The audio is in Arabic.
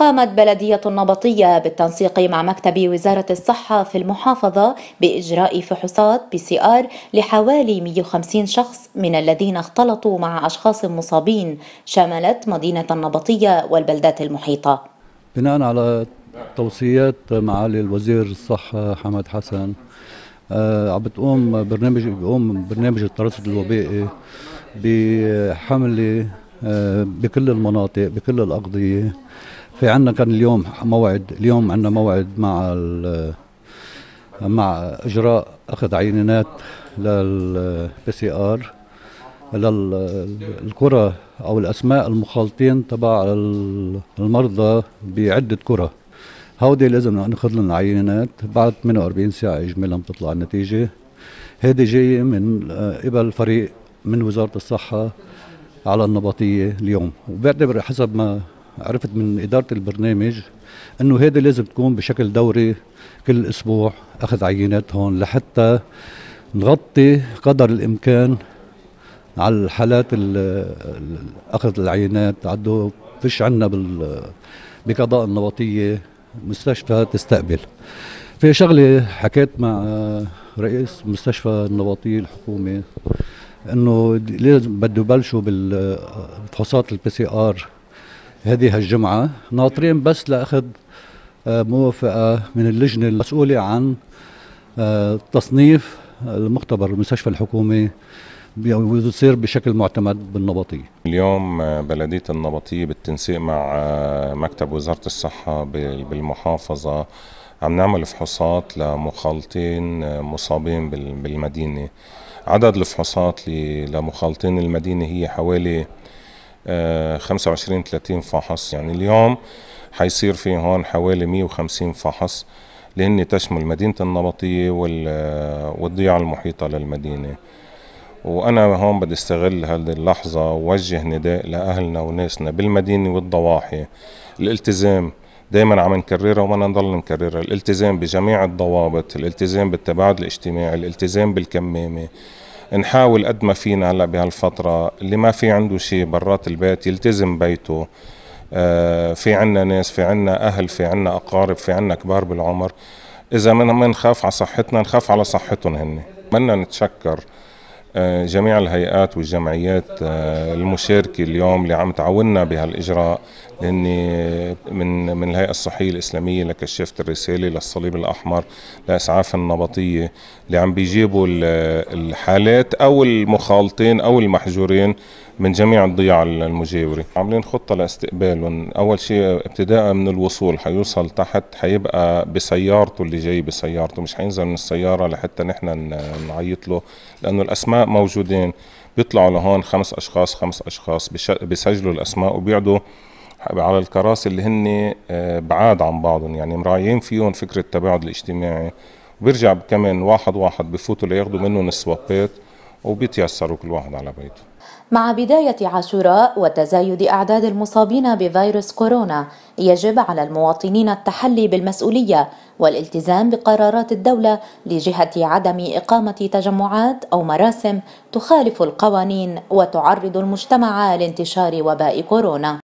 قامت بلدية النبطية بالتنسيق مع مكتب وزارة الصحة في المحافظة بإجراء فحوصات بي سي آر لحوالي 150 شخص من الذين اختلطوا مع أشخاص مصابين شملت مدينة النبطية والبلدات المحيطة بناء على توصيات معالي الوزير الصحة حمد حسن آه، عم بتقوم برنامج بيقوم برنامج الترصد الوبائي بحمله آه، بكل المناطق بكل الأقضية في عنا كان اليوم موعد اليوم عنا موعد مع مع إجراء أخذ عينات للبي سي آر للقرى أو الأسماء المخالطين تبع المرضى بعدة قرى هودي لازم ناخذ لهم عينات بعد 48 ساعه اجمالا بتطلع النتيجه هيدي جايه من آه، قبل فريق من وزاره الصحه على النبطيه اليوم وبعتبر حسب ما عرفت من اداره البرنامج انه هذا لازم تكون بشكل دوري كل اسبوع اخذ عينات هون لحتى نغطي قدر الامكان على الحالات اخذ العينات عدو فيش عنا بقضاء النبطيه مستشفى تستقبل في شغله حكيت مع رئيس مستشفى النبطيه الحكومي انه لازم بده يبلشوا بالفحوصات البي سي ار هذه هالجمعه ناطرين بس لاخذ آه، موافقه من اللجنه المسؤوله عن آه، تصنيف المختبر المستشفى الحكومي بيصير بشكل معتمد بالنبطية اليوم آه، بلدية النبطية بالتنسيق مع مكتب وزارة الصحة بالمحافظة عم نعمل فحوصات لمخالطين مصابين بالمدينة عدد الفحوصات لمخالطين المدينة هي حوالي 25 آه، 30 فحص يعني اليوم حيصير في هون حوالي 150 فحص اللي هن تشمل مدينة النبطية والضيعة المحيطة للمدينة وأنا هون بدي استغل هذه اللحظة ووجه نداء لأهلنا وناسنا بالمدينة والضواحي الالتزام دائما عم نكررها وما نضل نكررها الالتزام بجميع الضوابط الالتزام بالتباعد الاجتماعي الالتزام بالكمامه نحاول قد ما فينا هلا بهالفتره اللي ما في عنده شيء برات البيت يلتزم بيته آه، في عنا ناس في عنا اهل في عنا اقارب في عنا كبار بالعمر اذا ما نخاف على صحتنا نخاف على صحتهم هن بدنا نتشكر آه، جميع الهيئات والجمعيات آه، المشاركة اليوم اللي عم تعاوننا بهالإجراء لأني من من الهيئة الصحية الإسلامية لكشافة الرسالة للصليب الأحمر لإسعاف النبطية اللي عم بيجيبوا الحالات أو المخالطين أو المحجورين من جميع الضياع المجاورة عاملين خطة لاستقبالهم أول شيء ابتداء من الوصول حيوصل تحت حيبقى بسيارته اللي جاي بسيارته مش حينزل من السيارة لحتى نحن نعيط له لأنه الأسماء موجودين بيطلعوا لهون خمس أشخاص خمس أشخاص بيسجلوا الأسماء وبيقعدوا على الكراسي اللي هن آه، بعاد عن بعضهم يعني مراعيين فيهم فكرة التباعد الاجتماعي وبيرجع كمان واحد واحد بفوتوا لياخذوا منهم السوابات وبيتيسروا كل واحد على بيته مع بداية عاشوراء وتزايد أعداد المصابين بفيروس كورونا يجب على المواطنين التحلي بالمسؤولية والالتزام بقرارات الدولة لجهة عدم إقامة تجمعات أو مراسم تخالف القوانين وتعرض المجتمع لانتشار وباء كورونا